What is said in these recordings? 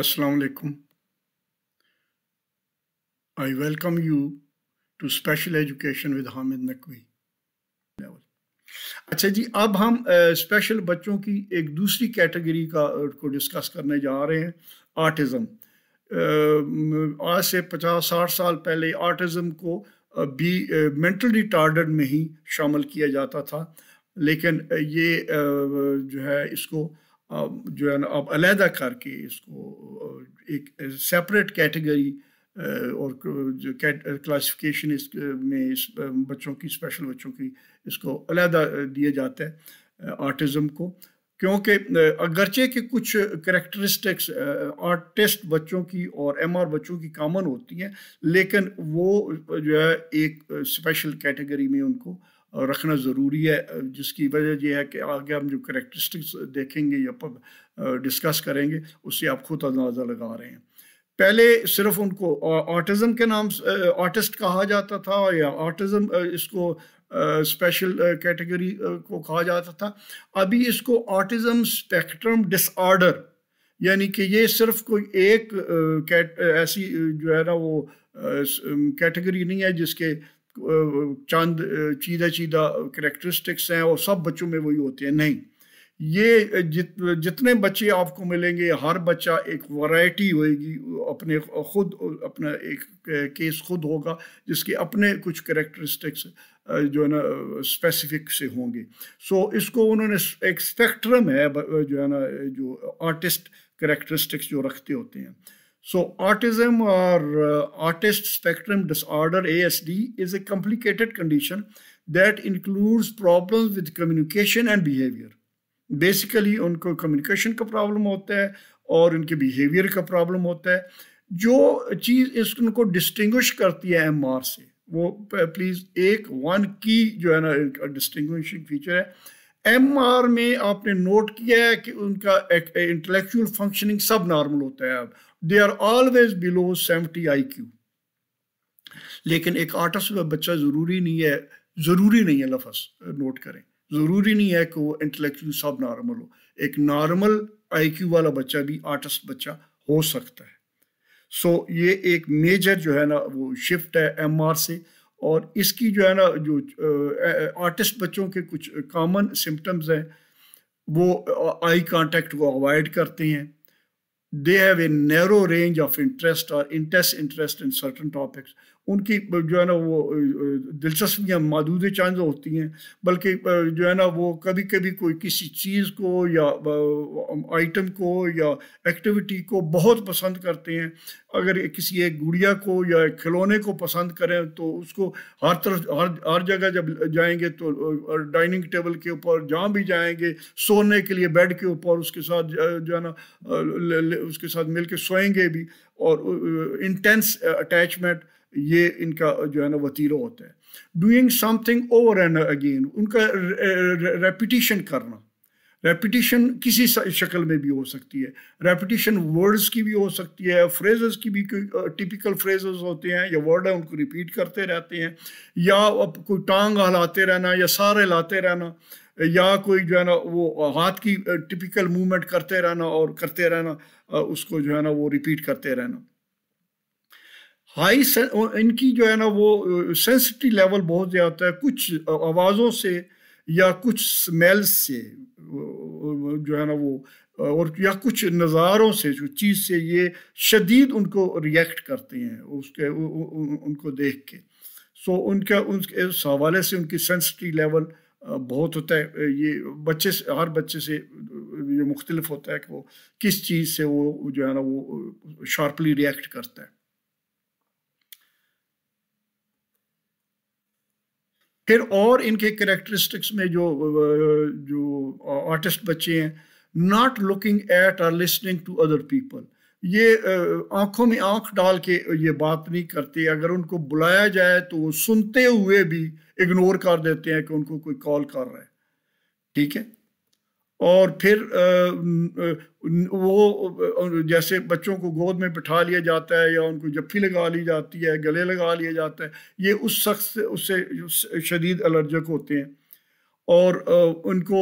Assalamualaikum. I welcome you to Special Education with Hamid Nakvi. अच्छा जी अब हम special बच्चों की एक दूसरी कैटेगरी का को डिस्कस करने जा रहे हैं आर्टिज़म आज से पचास साठ साल पहले आर्टिज़म को भी मेंटल टार्डर्ड में ही शामिल किया जाता था लेकिन ये जो है इसको जो है ना अब अलहदा करके इसको एक सेपरेट कैटेगरी और जो क्लासिफिकेशन इस में इस बच्चों की स्पेशल बच्चों की इसको अलहदा दिया जाता है आर्टिज़म को क्योंकि अगरचे के कुछ करेक्टरिस्टिक्स आर्टिस्ट बच्चों की और एम आर बच्चों की कॉमन होती हैं लेकिन वो जो है एक स्पेशल कैटेगरी में उनको रखना ज़रूरी है जिसकी वजह यह है कि आगे हम जो करेक्टरिस्टिक्स देखेंगे या डिस्कस करेंगे उससे आप खुद अंदाज़ा लगा रहे हैं पहले सिर्फ उनको ऑटिज़म के नाम आर्टिस्ट कहा जाता था या ऑटिज़म इसको स्पेशल कैटेगरी को कहा जाता था अभी इसको ऑटिज़म स्पेक्ट्रम डिसऑर्डर यानी कि ये सिर्फ कोई एक कैट ऐसी जो है ना वो कैटेगरी नहीं है जिसके चंद चीदा चीदा करेक्टरिस्टिक्स हैं और सब बच्चों में वही होते हैं नहीं ये जित जितने बच्चे आपको मिलेंगे हर बच्चा एक वैरायटी होएगी अपने खुद अपना एक केस खुद होगा जिसके अपने कुछ करेक्टरिस्टिक्स जो है ना स्पेसिफिक से होंगे सो इसको उन्होंने एक स्पेक्ट्रम है जो है ना जो आर्टिस्ट करेक्टरिस्टिक्स जो रखते होते हैं So autism or uh, autist spectrum disorder ASD is a complicated condition that includes problems with communication and behavior. Basically उनको कम्युनिकेशन का प्रॉब्लम होता है और उनके बिहेवियर का प्रॉब्लम होता है जो चीज़ इस उनको डिस्टिंग्विश करती है एम आर से वो प्लीज़ एक वन की जो है ना डिस्टिंग्विशिंग फीचर है एम आर में आपने नोट किया है कि उनका इंटेलेक्चुअल फंक्शनिंग सब नॉर्मल होता है they are always below seventy I Q लेकिन एक आर्टिस्ट का बच्चा ज़रूरी नहीं है ज़रूरी नहीं है लफज नोट करें ज़रूरी नहीं है कि वो इंटलेक्चुअल सब नॉर्मल हो एक नॉर्मल आईक्यू वाला बच्चा भी आर्टिस्ट बच्चा हो सकता है सो so, ये एक मेजर जो है ना वो शिफ्ट है एमआर से और इसकी जो है ना जो आर्टिस्ट बच्चों के कुछ कॉमन सिम्टम्स हैं वो आई कांटेक्ट को अवॉइड करते हैं they have a narrow range of interest or intense interest in certain topics उनकी जो है ना वो दिलचस्पियाँ मदूद चांद होती हैं बल्कि जो है ना वो कभी कभी कोई किसी चीज़ को या आइटम को या एक्टिविटी को बहुत पसंद करते हैं अगर किसी एक गुड़िया को या एक खिलौने को पसंद करें तो उसको हर तरफ हर हर जगह जब जाएंगे तो डाइनिंग टेबल के ऊपर जहाँ भी जाएंगे सोने के लिए बेड के ऊपर उसके साथ जो है ना उसके साथ मिल सोएंगे भी और इंटेंस अटैचमेंट ये इनका जो है ना वतीरा होता है doing something over and again उनका रेपिटिशन करना रेपिटिशन किसी शक्ल में भी हो सकती है रेपिटिशन वर्ड्स की भी हो सकती है फ्रेजेस की भी टिपिकल फ्रेजेस होते हैं या वर्ड है उनको रिपीट करते रहते हैं या अब कोई टांग हलाते रहना या सारे लाते रहना या कोई जो है ना वो हाथ की टिपिकल मूवमेंट करते रहना और करते रहना उसको जो है ना वो रिपीट करते रहना हाई इनकी जो है ना वो सेंसिटिव लेवल बहुत ज़्यादा है कुछ आवाज़ों से या कुछ स्मेल से जो है ना वो और या कुछ नज़ारों से जो चीज़ से ये शदीद उनको रिएक्ट करते हैं उसके उ, उ, उ, उनको देख के सो so, उनका उनके उस हवाले से उनकी सेंसिटिव लेवल बहुत होता है ये बच्चे से हर बच्चे से ये मुख्तलिफ होता है कि वो किस चीज़ से वो जो है ना वो शार्पली रिएक्ट करता है फिर और इनके करेक्टरिस्टिक्स में जो जो आर्टिस्ट बच्चे हैं not looking at or listening to other people ये आंखों में आंख डाल के ये बात नहीं करते अगर उनको बुलाया जाए तो वो सुनते हुए भी इग्नोर कर देते हैं कि उनको कोई कॉल कर रहा है ठीक है और फिर वो जैसे बच्चों को गोद में बिठा लिया जाता है या उनको जफ्फी लगा ली जाती है गले लगा लिया जाता है ये उस शख्स उससे शदीद एलर्जिक होते हैं और उनको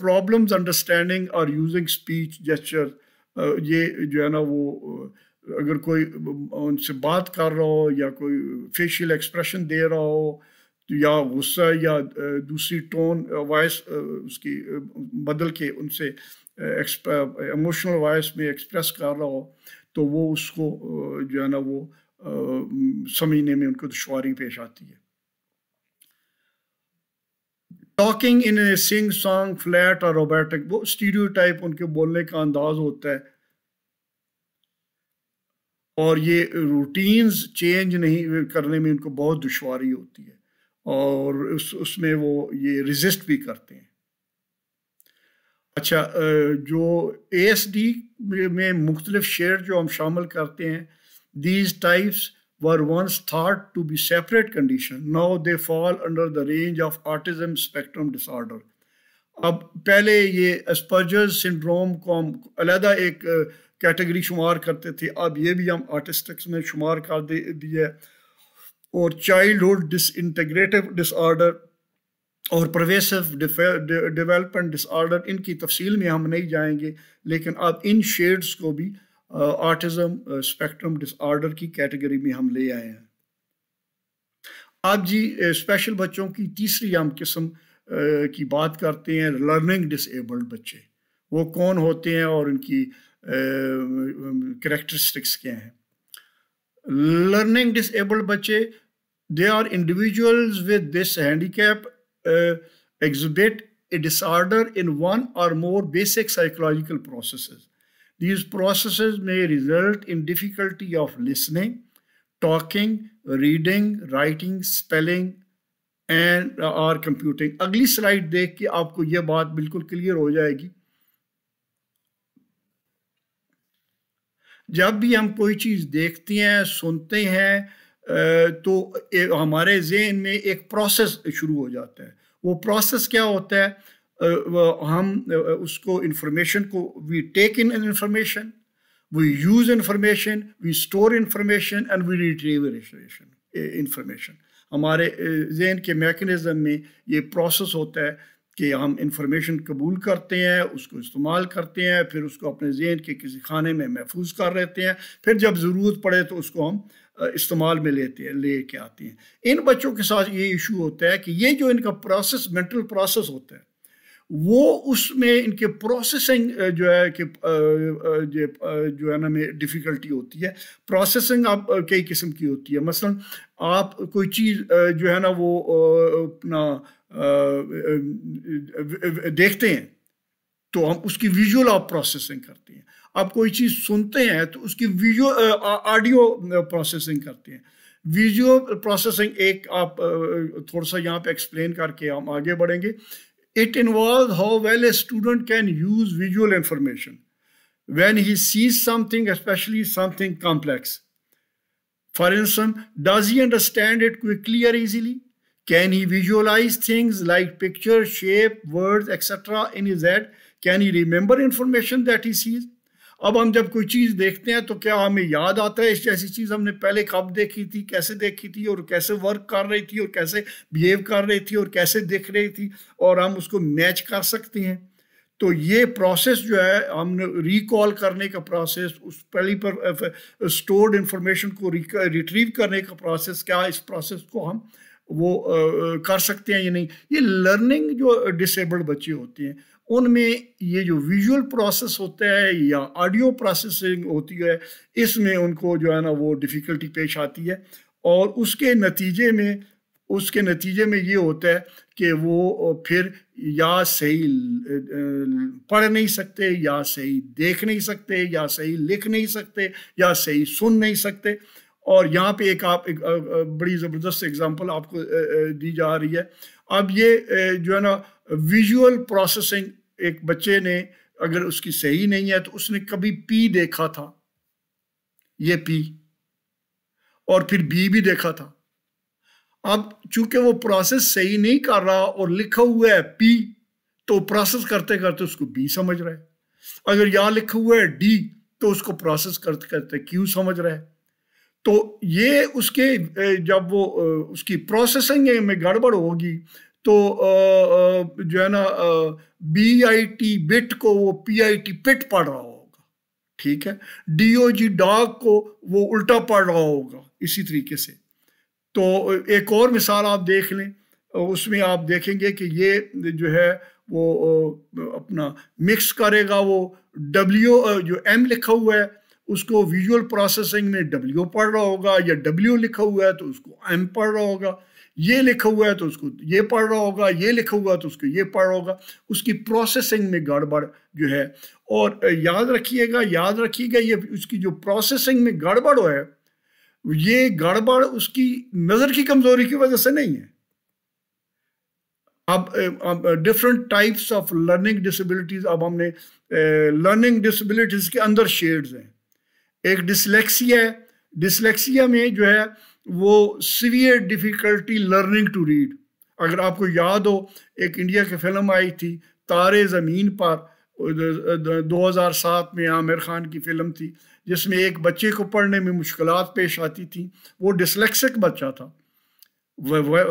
प्रॉब्लम्स अंडरस्टैंडिंग और यूजिंग स्पीच जेस्चर ये जो है ना वो अगर कोई उनसे बात कर रहा हो या कोई फेशियल एक्सप्रेशन दे रहा हो या गुस्सा या दूसरी टोन वॉइस उसकी बदल के उनसे इमोशनल वॉइस में एक्सप्रेस कर रहा हो तो वो उसको जो है ना वो समझने में उनको दुशारी पेश आती है talking in a sing song flat और रोबोटिक वो स्टीडियो टाइप उनके बोलने का अंदाज होता है और ये रूटीन्स चेंज नहीं करने में उनको बहुत दुशारी होती है और उस उसमें वो ये रिजिस्ट भी करते हैं अच्छा जो ए एस डी में मुख्तलिफ शेयर जो हम शामिल करते हैं these types were once thought to be separate condition now they fall under the range of autism spectrum disorder अब पहले ये एस्पर्जर सिंड्रोम को हम अलहदा एक कैटेगरी शुमार करते थे अब ये भी हम आर्टिस्टिक्स में शुमार कर दे or childhood disintegrative डिसऑर्डर और प्रवेसिव डेवलपमेंट डिसऑर्डर इनकी तफसील में हम नहीं जाएंगे लेकिन अब इन शेड्स को भी आर्टिज्म स्पेक्ट्रम डिसऑर्डर की कैटेगरी में हम ले आए हैं आप जी स्पेशल uh, बच्चों की तीसरी हम किस्म uh, की बात करते हैं लर्निंग डिसेबल्ड बच्चे वो कौन होते हैं और उनकी करेक्टरिस्टिक्स uh, क्या हैं लर्निंग डिसेबल्ड बच्चे they are individuals with this handicap uh, exhibit a disorder in one or more basic psychological processes. These processes may result in difficulty of listening, talking, reading, writing, spelling, and uh, or computing agli slide dekh ke aapko ye baat bilkul clear ho jayegi जब भी हम कोई चीज देखते हैं सुनते हैं तो हमारे जहन में एक प्रोसेस शुरू हो जाता है वो प्रोसेस क्या होता है हम उसको इंफॉर्मेशन को we take in information we use information we store information and we retrieve information information हमारे जहन के मैकेनिज़्म में ये प्रोसेस होता है कि हम इंफॉर्मेशन कबूल करते हैं उसको इस्तेमाल करते हैं फिर उसको अपने जहन के किसी खाने में महफूज कर लेते हैं फिर जब ज़रूरत पड़े तो उसको हम इस्तेमाल में लेते हैं ले के आती हैं इन बच्चों के साथ ये इशू होता है कि ये जो इनका प्रोसेस मेंटल प्रोसेस होता है वो उसमें इनके प्रोसेसिंग जो है कि जो है ना में डिफ़िकल्टी होती है प्रोसेसिंग आप कई किस्म की होती है मसलन आप कोई चीज़ जो है ना वो अपना देखते हैं तो हम उसकी विजुअल आप प्रोसेसिंग करते हैं आप कोई चीज सुनते हैं तो उसकी वीडियो ऑडियो प्रोसेसिंग करते हैं वीडियो प्रोसेसिंग एक आप थोड़ा सा यहाँ पे एक्सप्लेन करके हम आगे बढ़ेंगे it involve how well a student can use visual information when he sees something specially something complex for instance does he understand it quickly और easily can he visualize things like picture shape word etcetera in his head can he remember information that he sees अब हम जब कोई चीज़ देखते हैं तो क्या हमें याद आता है इस जैसी चीज़ हमने पहले कब देखी थी कैसे देखी थी और कैसे वर्क कर रही थी और कैसे बिहेव कर रही थी और कैसे दिख रही थी और हम उसको मैच कर सकते हैं तो ये प्रोसेस जो है हमने रिकॉल करने का प्रोसेस उस पहली पर स्टोर्ड इंफॉर्मेशन को रिट्रीव करने का प्रोसेस क्या इस प्रोसेस को हम वो आ, कर सकते हैं या नहीं ये लर्निंग जो डिसेबल्ड बच्चे होते हैं उनमें ये जो विजुअल प्रोसेस होता है या ऑडियो प्रोसेसिंग होती है इसमें उनको जो है ना वो डिफ़िकल्टी पेश आती है और उसके नतीजे में उसके नतीजे में ये होता है कि वो फिर या सही पढ़ नहीं सकते या सही देख नहीं सकते या सही लिख नहीं सकते या सही सुन नहीं सकते और यहाँ पे एक आप एक बड़ी ज़बरदस्त एग्जांपल आपको दी जा रही है अब ये जो है ना विजुअल प्रोसेसिंग एक बच्चे ने अगर उसकी सही नहीं है तो उसने कभी पी देखा था ये पी और फिर बी भी देखा था अब चूंकि वो प्रोसेस सही नहीं कर रहा और लिखा हुआ है पी तो प्रोसेस करते करते उसको बी समझ रहा है अगर यहां लिखा हुआ है डी तो उसको प्रोसेस करते करते क्यू समझ रहा है तो ये उसके जब वो उसकी प्रोसेसिंग में गड़बड़ होगी तो जो है ना बी आई टी बिट को वो पी आई टी पिट पढ़ रहा होगा ठीक है डी ओ जी डॉग को वो उल्टा पढ़ रहा होगा इसी तरीके से तो एक और मिसाल आप देख लें उसमें आप देखेंगे कि ये जो है वो अपना मिक्स करेगा वो डब्ल्यू जो एम लिखा हुआ है उसको विजुअल प्रोसेसिंग में डब्ल्यू पढ़ रहा होगा या डब्ल्यू लिखा हुआ है तो उसको एम पढ़ रहा होगा ये लिखा हुआ है तो उसको ये पढ़ रहा होगा ये लिखा हुआ है तो उसको ये पढ़ रहा होगा उसकी प्रोसेसिंग में गड़बड़ जो है और याद रखिएगा याद रखिएगा ये उसकी जो प्रोसेसिंग में गड़बड़ है ये गड़बड़ उसकी नज़र की कमज़ोरी की वजह से नहीं है अब different types of learning disabilities अब हमने लर्निंग डिसबिलिटीज के अंदर शेड्स हैं एक डिसलेक्सिया है डिसलेक्सिया में जो है वो severe difficulty learning to read अगर आपको याद हो एक इंडिया की फिल्म आई थी तारे ज़मीन पर 2007 में आमिर खान की फिल्म थी जिसमें एक बच्चे को पढ़ने में मुश्किल पेश आती थी वो डिसलेक्सिक बच्चा था वह, वह,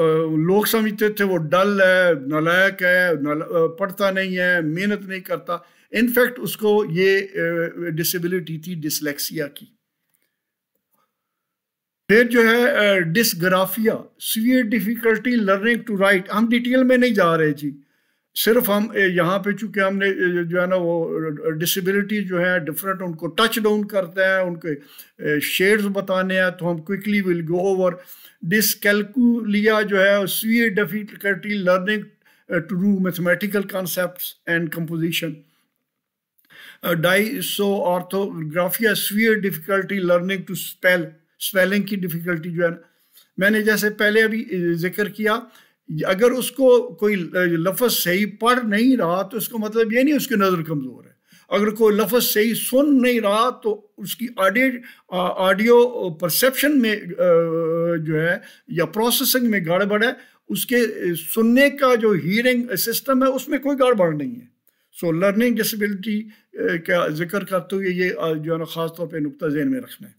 लोग समझते थे वो डल है नलायक है नल, पढ़ता नहीं है मेहनत नहीं करता इनफैक्ट उसको ये डिसेबिलिटी थी डिसलेक्सिया की फिर जो है dysgraphia severe difficulty learning to write हम डिटेल में नहीं जा रहे जी सिर्फ हम यहाँ पे चूंकि हमने जो है ना वो डिसेबिलिटी जो है डिफरेंट उनको टच डाउन करते हैं उनके शेड्स बताने हैं तो हम quickly will go over dyscalculia जो है severe difficulty learning to do mathematical concept and composition dysorthographia severe difficulty learning to spell spelling की डिफ़िकल्टी जो है ना मैंने जैसे पहले अभी जिक्र किया अगर उसको कोई लफज सही पढ़ नहीं रहा तो इसका मतलब ये नहीं उसकी नज़र कमज़ोर है अगर कोई लफज सही सुन नहीं रहा तो उसकी ऑडियो ऑडियो परसेप्शन में जो है या प्रोसेसिंग में गड़बड़ है उसके सुनने का जो हियरिंग सिस्टम है उसमें कोई गड़बड़ नहीं है सो लर्निंग डिसबिलिटी का जिक्र करते हुए ये जो है ना ख़ास तौर पर नुकता जहन में रखना है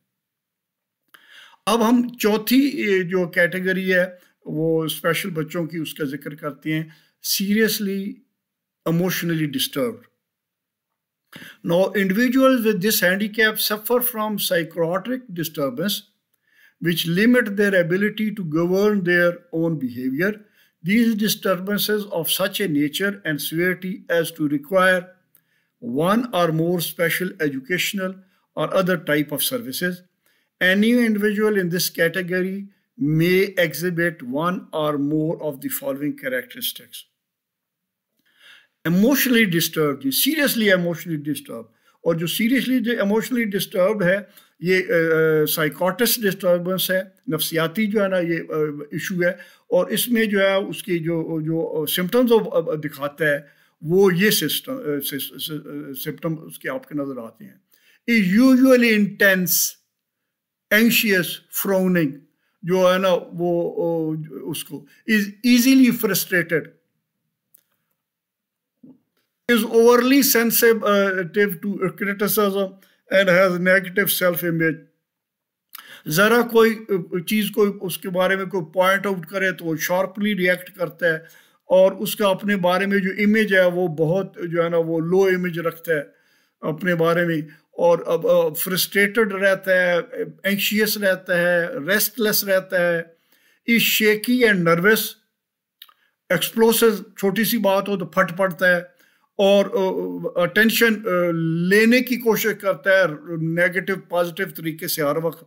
अब हम चौथी जो कैटेगरी है वो स्पेशल बच्चों की उसका जिक्र करते हैं seriously emotionally disturb no individual with this handicap suffer from psychotic disturbance which limit their ability to govern their own behaviour these disturbances of such a nature and severity as to require one or more special educational और other type of services Any individual in this category may exhibit one or more of the following characteristics. Emotionally disturbed, seriously emotionally disturbed, और जो seriously emotionally disturb है ये साइकोटिस uh, disturbance है नफसियाती जो है ना ये इशू uh, है और इसमें जो है उसकी जो जो सिम्टम्स वो दिखाता है वो ये सिस्टम सिम्टम उसके आपके नज़र आते हैं is usually intense anxious frowning जो है ना वो उसको is easily frustrated is overly sensitive to criticism and has negative self image ज़रा कोई चीज़ को उसके बारे में कोई पॉइंट आउट करे तो वो शार्पली रिएक्ट करता है और उसका अपने बारे में जो इमेज है वो बहुत जो है ना वो लो इमेज रखता है अपने बारे में और अब फ्रस्ट्रेटेड रहता है एंशियस रहता है रेस्टलेस रहता है is shaky and nervous explosive छोटी सी बात हो तो फट पड़ता है और अटेंशन लेने की कोशिश करता है नेगेटिव पॉजिटिव तरीके से हर वक्त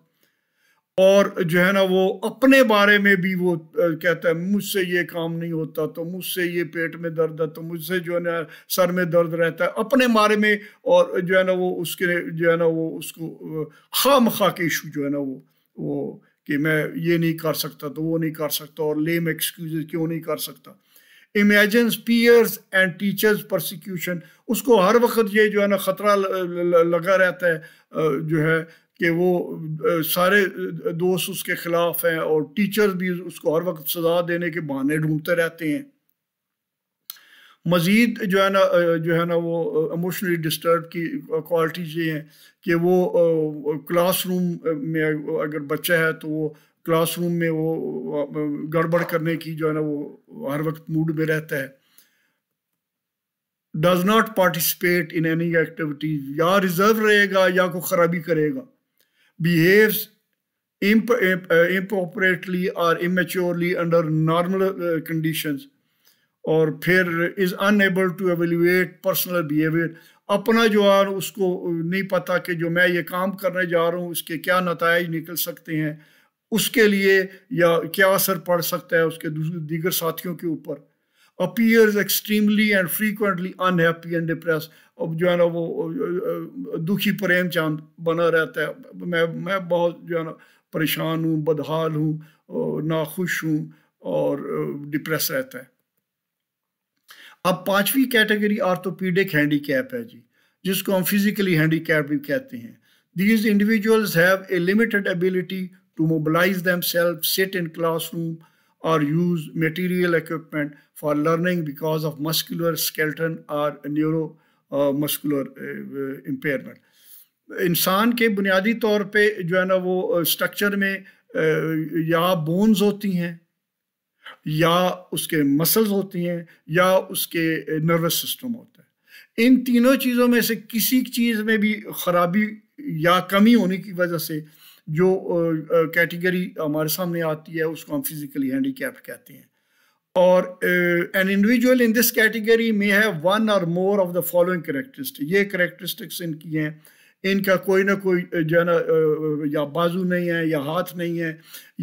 और जो है ना वो अपने बारे में भी वो कहता है मुझसे ये काम नहीं होता तो मुझसे ये पेट में दर्द है तो मुझसे जो है ना सर में दर्द रहता है अपने बारे में और जो है ना वो उसके जो है ना वो उसको खाम खा के इशू जो है ना वो वो कि मैं ये नहीं कर सकता तो वो नहीं कर सकता और लेम एक्सक्यूज क्यों नहीं कर सकता imagine peers and teachers prosecution उसको हर वक्त ये जो है ना ख़तरा लगा रहता है जो है कि वो सारे दोस्त उसके खिलाफ हैं और टीचर भी उसको हर वक्त सजा देने के बहाने ढूंढते रहते हैं मज़ीद जो है ना जो है ना वो इमोशनली डिस्टर्ब की क्वालिटी ये हैं कि वो क्लासरूम में अगर बच्चा है तो वो क्लासरूम में वो गड़बड़ करने की जो है ना वो हर वक्त मूड में रहता है does not participate in any activities या रिजर्व रहेगा या कोई खराबी करेगा behaves imp imp uh, improperly or immaturely under normal uh, conditions और फिर is unable to evaluate personal behaviour अपना जो है उसको नहीं पता कि जो मैं ये काम करने जा रहा हूँ उसके क्या नतज निकल सकते हैं उसके लिए या क्या असर पड़ सकता है उसके दीगर साथियों के ऊपर appears extremely and frequently unhappy and depress अब जो है ना वो दुखी प्रेम चांद बना रहता है मैं मैं बहुत जो है ना परेशान हूँ बदहाल हूँ नाखुश हूँ और डिप्रेस रहता है अब पांचवी कैटेगरी आर्थोपीडिक हैंडी कैप है जी जिसको हम फिजिकली हैंडी कैप भी कहते हैं these individuals have a limited ability to mobilise themselves sit in classroom और use material equipment for learning because of muscular skeleton और न्यूरो मस्कुलर इम्पेयरमेंट इंसान के बुनियादी तौर पे जो है ना वो स्ट्रक्चर में या बोन्स होती हैं या उसके मसल्स होती हैं या उसके नर्वस सिस्टम होता है इन तीनों चीज़ों में से किसी चीज़ में भी ख़राबी या कमी होने की वजह से जो कैटेगरी हमारे सामने आती है उसको हम फिज़िकली हैंडी कहते हैं और an individual in this category में है वन और more of the following characteristic ये करेक्टरिस्टिक्स इनकी हैं इनका कोई ना कोई uh, जो है ना uh, uh, या बाजू नहीं है या हाथ नहीं है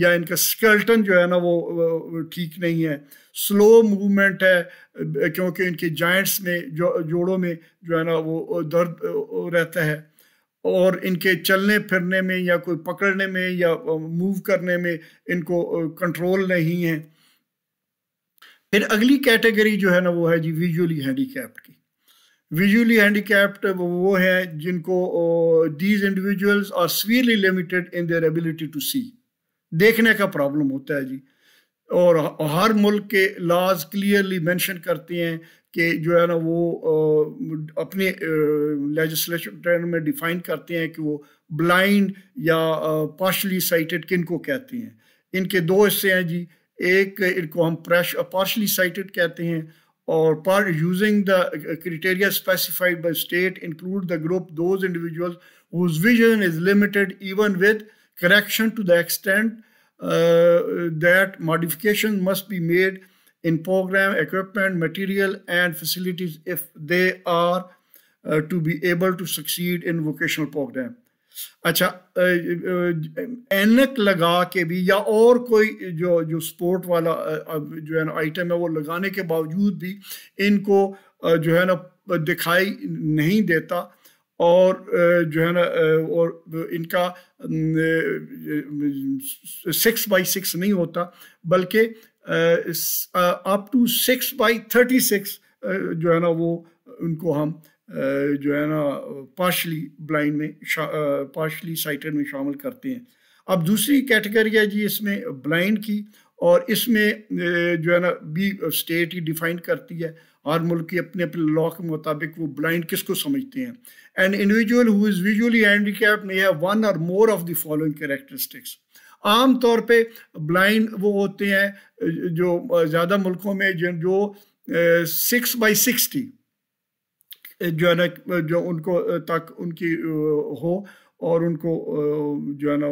या इनका स्केल्टन जो है ना वो ठीक नहीं है स्लो मूवमेंट है क्योंकि इनके जॉइंट्स में जो जोड़ों में जो है ना वो दर्द रहता है और इनके चलने फिरने में या कोई पकड़ने में या मूव करने में इनको कंट्रोल नहीं है फिर अगली कैटेगरी जो है ना वो है जी विजुअली हैंडीकैप्ड की विजुअली हैंडीकैप्ड वो है जिनको these individuals are severely limited in their ability to see देखने का प्रॉब्लम होता है जी और हर मुल्क के लॉज क्लियरली मेंशन करते हैं कि जो है ना वो अपने लेजिस्लेशन में डिफाइन करते हैं कि वो ब्लाइंड या पार्शली साइटेड किन को कहते हैं इनके दो हिस्से हैं जी एक इनको हम प्रेश पार्शली साइटेड कहते हैं और per using the criteria specified by state include the group those individual whose vision is limited even with correction to the extent that modification must be made in programme equipment material and facilities if they are to be able to succeed in vocational programme अच्छा एनक लगा के भी या और कोई जो जो स्पोर्ट वाला जो है ना आइटम है वो लगाने के बावजूद भी इनको जो है ना दिखाई नहीं देता और जो है ना और इनका सिक्स बाई सिक्स नहीं होता बल्कि up to six by thirty six जो है ना वो उनको हम जो है ना पार्शली ब्लाइंड में पार्शली साइटेड में शामिल करते हैं अब दूसरी कैटेगरी है जी इसमें ब्लाइंड की और इसमें जो है ना बी स्टेट ही डिफाइन करती है हर मुल्क की अपने अपने लॉ के मुताबिक वो ब्लाइंड किसको समझते हैं and individual who is visually handicap में है वन और more of the following characteristics आम तौर पे ब्लाइंड वो होते हैं जो ज़्यादा मुल्कों में जो सिक्स बाई सिक्सटी जो है ना जो उनको तक उनकी हो और उनको जो है ना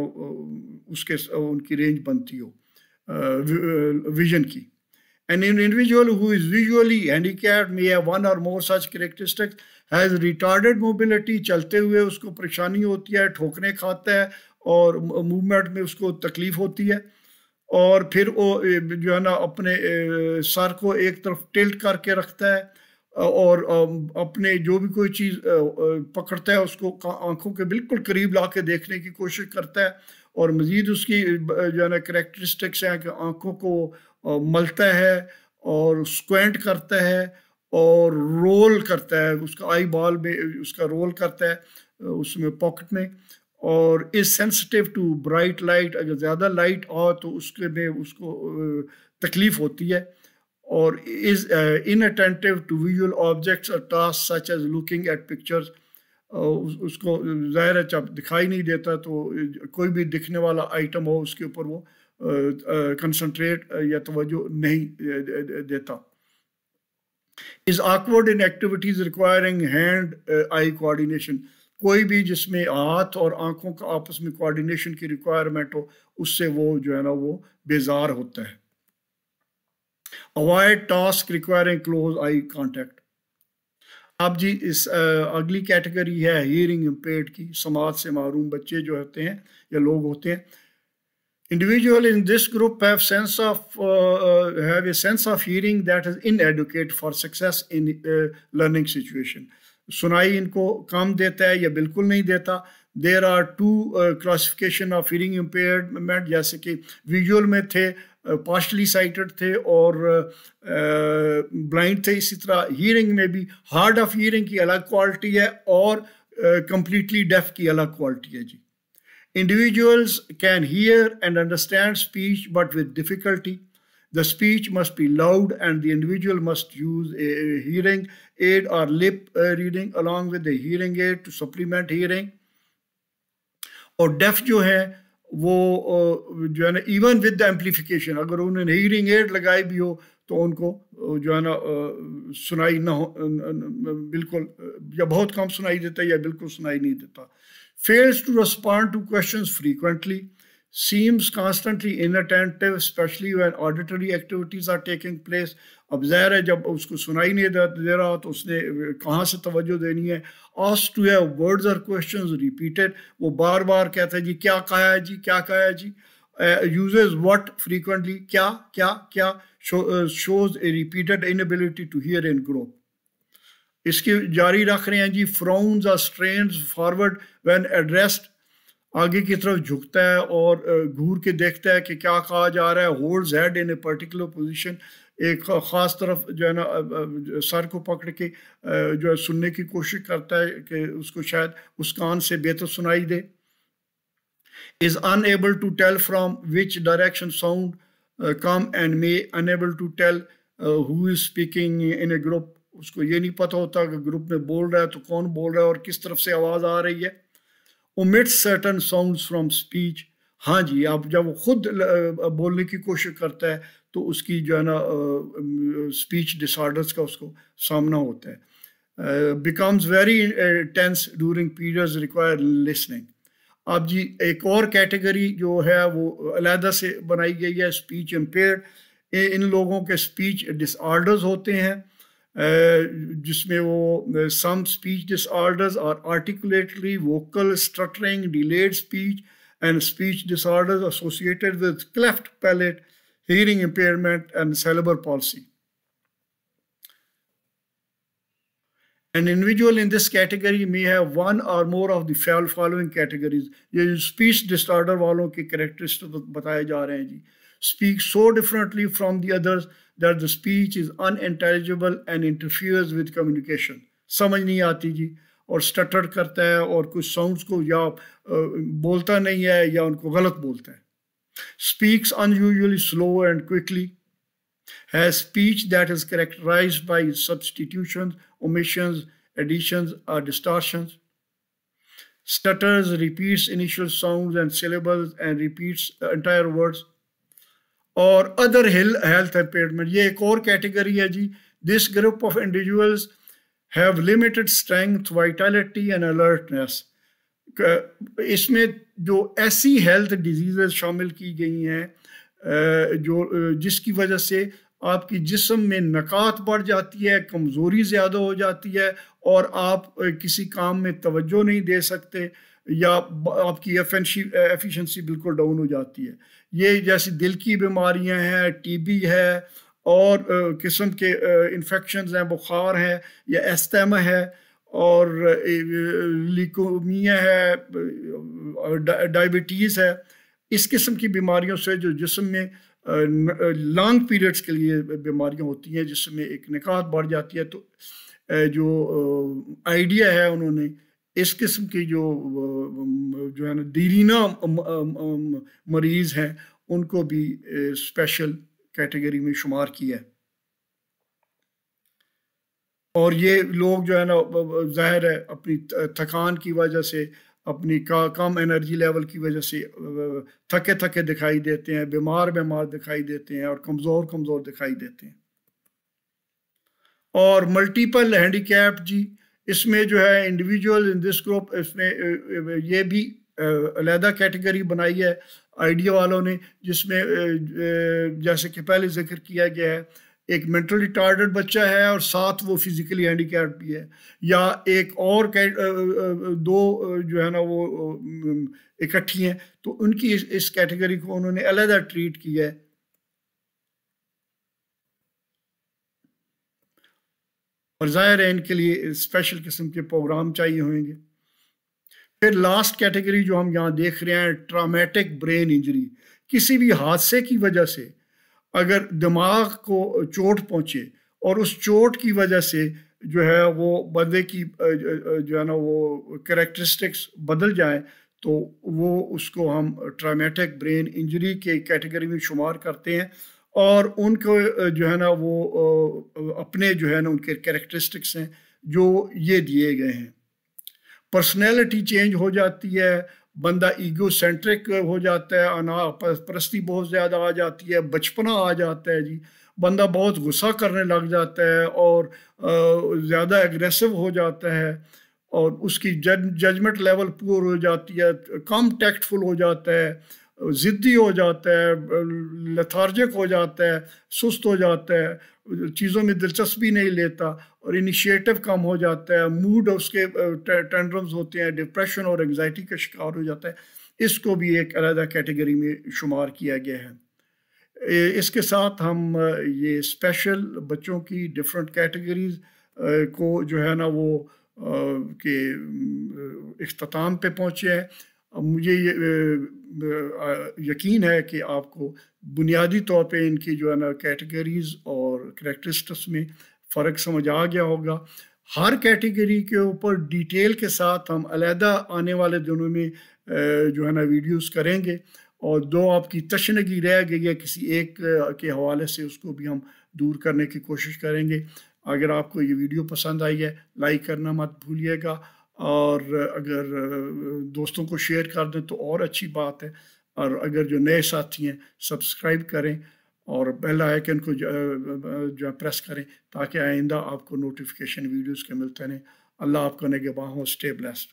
उसके उनकी रेंज बनती हो विजन की An individual who is visually handicapped may have one और more such characteristics has retarded mobility चलते हुए उसको परेशानी होती है ठोकरें खाता है और मूवमेंट में उसको तकलीफ होती है और फिर वो जो है ना अपने सर को एक तरफ टिल्ट करके रखता है और अपने जो भी कोई चीज़ पकड़ता है उसको आंखों के बिल्कुल करीब ला के देखने की कोशिश करता है और मज़ीद उसकी जो है ना करेक्टरिस्टिक्स हैं कि आंखों को मलता है और स्क्वेंट करता है और रोल करता है उसका आई बॉल में उसका रोल करता है उसमें पॉकेट में और is sensitive to bright light अगर ज़्यादा लाइट आ तो उसके में उसको तकलीफ़ होती है or is uh, inattentive to visual objects or tasks such as looking at pictures uh, उसको ज़ाहिर है जब दिखाई नहीं देता तो कोई भी दिखने वाला आइटम हो उसके ऊपर वो कंसंट्रेट या तवज्जो नहीं देता is awkward in activities requiring hand eye coordination कोई भी जिसमें हाथ और आंखों का आपस में कोऑर्डिनेशन की रिक्वायरमेंट हो उससे वो जो है ना वो बेजार होता है avoid task requiring close eye contact आप जी इस आ, अगली कैटेगरी है हियरिंग इम्पेयर की समाज से मारूम बच्चे जो होते हैं या लोग होते हैं individual in this group have sense of have a sense of hearing that is inadequate for success in learning situation सुनाई इनको कम देता है या बिल्कुल नहीं देता there are two classification of hearing impairment जैसे कि विजुअल में थे पार्शली साइटेड थे और ब्लाइंड थे इसी तरह हीरिंग में भी हार्ड ऑफ हियरिंग की अलग क्वालिटी है और कंप्लीटली डेफ की अलग क्वालिटी है जी individuals can hear and understand speech but with difficulty the speech must be loud and the individual must use hearing aid or lip reading along with hearing aid to supplement hearing और deaf जो है वो जो है ना even with the amplification अगर उन्होंने hearing aid लगाई भी हो तो उनको जो है ना सुनाई ना हो बिल्कुल या बहुत कम सुनाई देता है या बिल्कुल सुनाई नहीं देता fails to respond to question frequently seems constantly inattentive especially when auditory activities are taking place अब जहर है जब उसको सुनाई नहीं दे रहा तो उसने कहाँ से तवज्जो देनी है आस to have words or question repeated वो बार बार कहता है जी क्या कहा है जी क्या कहा है जी यूज वट फ्रीकुंटली क्या क्या क्या shows a repeated a repeated inability to hear and grow इसके जारी रख रहे हैं जी frowns or strain forward when addressed आगे की तरफ झुकता है और घूर के देखता है कि क्या कहा जा रहा है hold head in a particular position एक ख़ास तरफ जो है ना सर को पकड़ के जो है सुनने की कोशिश करता है कि उसको शायद उस कान से बेहतर सुनाई दे is unable to tell from which direction sound come and may unable to tell who is speaking in a group उसको ये नहीं पता होता कि ग्रुप में बोल रहा है तो कौन बोल रहा है और किस तरफ से आवाज़ आ रही है omit certain sound from speech हाँ जी आप जब वो खुद बोलने की कोशिश करता है तो उसकी जो है ना स्पीच डिसऑर्डर्स का उसको सामना होता है becomes very tense during periods require listening अब जी एक और कैटेगरी जो है वो अलहदा से बनाई गई है स्पीच एम्पेयर इन लोगों के स्पीच डिसऑर्डर्स होते हैं जिसमें वो सम स्पीच डिसऑर्डर्स और articulatory vocal stuttering delayed speech and speech disorders associated with cleft palate, hearing impairment, and cerebral palsy. An individual in this category may have one or more of the following categories. ये speech disorder वालों के characteristics बताए जा रहे हैं जी. Speak so differently from the others that the speech is unintelligible and interferes with communication. समझ नहीं आती जी. और स्टटर करता है और कुछ साउंड्स को या बोलता नहीं है या उनको गलत बोलता है speaks unusually slow and quickly has speech that is characterise by substitution omission addition or distortion stutters repeats initial sound and syllable and repeats entire words और अदर हेल्थ एम्पेयरमेंट ये एक और कैटेगरी है जी this group of individuals have limited strength vitality and alertness इसमें जो ऐसी health disease शामिल की गई हैं जो जिसकी वजह से आपकी जिसम में नकात बढ़ जाती है कमज़ोरी ज़्यादा हो जाती है और आप किसी काम में तवज्जो नहीं दे सकते या आपकी एफिशिएंसी बिल्कुल डाउन हो जाती है ये जैसी दिल की बीमारियां हैं टीबी है और किस्म के इन्फेक्शन हैं बुखार है या एस्तम है और लिकोमिया है डायबिटीज़ है इस किस्म की बीमारियों से जो जिसम में लॉन्ग पीरियड्स के लिए बीमारियां होती हैं जिसमें एक निकात बढ़ जाती है तो जो आइडिया है उन्होंने इस किस्म की जो जो है ना दीरीना मरीज़ हैं उनको भी स्पेशल कैटेगरी में शुमार किया है और ये लोग जो है ना जाहिर है अपनी थकान की वजह से अपनी का, कम एनर्जी लेवल की वजह से थके थके दिखाई देते हैं बीमार बीमार दिखाई देते हैं और कमज़ोर कमज़ोर दिखाई देते हैं और मल्टीपल हैंडीकैप जी इसमें जो है इंडिविजुअल इन दिस ग्रुप इसमें ये भी अलहदा कैटेगरी बनाई है आइडिया वालों ने जिसमें जैसे कि पहले जिक्र किया गया है एक मेंटली टार्डेड बच्चा है और साथ वो फिज़िकली हैंडीकैप भी है या एक और दो जो है ना वो इकट्ठी हैं तो उनकी इस, इस कैटेगरी को उन्होंने अलहदा ट्रीट किया है और ज़ाहिर है इनके लिए स्पेशल किस्म के प्रोग्राम चाहिए होंगे फिर लास्ट कैटेगरी जो हम यहाँ देख रहे हैं ट्रामेटिक ब्रेन इंजरी किसी भी हादसे की वजह से अगर दिमाग को चोट पहुँचे और उस चोट की वजह से जो है वो बंदे की जो है ना वो करेक्टरिस्टिक्स बदल जाए तो वो उसको हम ट्रामेटिक ब्रेन इंजरी के कैटेगरी में शुमार करते हैं और उनको जो है ना वो अपने जो है ना उनके करेक्टरिस्टिक्स हैं जो ये दिए गए हैं पर्सनैलिटी चेंज हो जाती है बंदा ईगो सेंट्रिक हो जाता है अना परस्ती बहुत ज़्यादा आ जाती है बचपना आ जाता है जी बंदा बहुत गुस्सा करने लग जाता है और ज़्यादा एग्रेसिव हो जाता है और उसकी जज जजमेंट लेवल पुअर हो जाती है कम टैक्टफुल हो जाता है ज़िद्दी हो जाता है लथार्जिक हो जाता है सुस्त हो जाता है चीज़ों में दिलचस्पी नहीं लेता और इनिशिएटिव कम हो जाता है मूड उसके टेंड्रम्स होते हैं डिप्रेशन और एंगजाइटी का शिकार हो जाता है इसको भी एक अलहदा कैटेगरी में शुमार किया गया है इसके साथ हम ये स्पेशल बच्चों की डिफरेंट कैटेगरीज को जो है ना वो के अख्ताम पे पहुँचे हैं मुझे यकीन है कि आपको बुनियादी तौर पे इनकी जो है ना कैटेगरीज और करेक्टरिस्टिक्स में फ़र्क समझ आ गया होगा हर कैटेगरी के ऊपर डिटेल के साथ हम अलहदा आने वाले दिनों में जो है ना वीडियोस करेंगे और दो आपकी तशनगी रह गई है किसी एक के हवाले से उसको भी हम दूर करने की कोशिश करेंगे अगर आपको ये वीडियो पसंद आई है लाइक करना मत भूलिएगा और अगर दोस्तों को शेयर कर दें तो और अच्छी बात है और अगर जो नए साथी हैं सब्सक्राइब करें और बेल आइकन को जो है प्रेस करें ताकि आइंदा आपको नोटिफिकेशन वीडियोस के मिलते रहें अल्लाह आपको निगबाह हो स्टे ब्लेस्ड